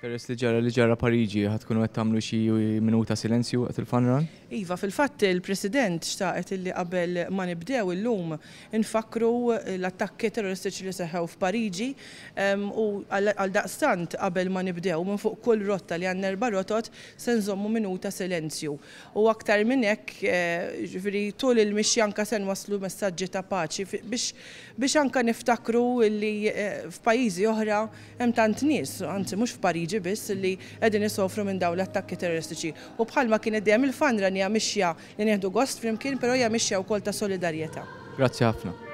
Peress li ġara li ġara Pariġi, kunu għed tamlu xie minuta silenzju għet il-fanran? Iva, fil-fatt il-President xtaqet li qabel ma nibdew il-lum infakru l-attakki terroristiċi li seħew f'Pariġi u għal daqstant qabel ma nibdew minn fuq kull rotta li għanner barotot senżommu minuta silenzju. U aktar minnek, eh, ġifiri, tul il-mixi anka sen waslu messagġi ta' paċi biex anka niftakru li eh, f'pajizi oħra hemm tant nies, anzi mhux f'Pariġi Parigi biss li qegħdin jisofru minn dawn l-attakki terroristiċi. U bħalma id dejjem il fandra hija mixja li nieħdu gost flimkien però hija mixja wkoll ta' solidarjetà. Grazzi ħafna.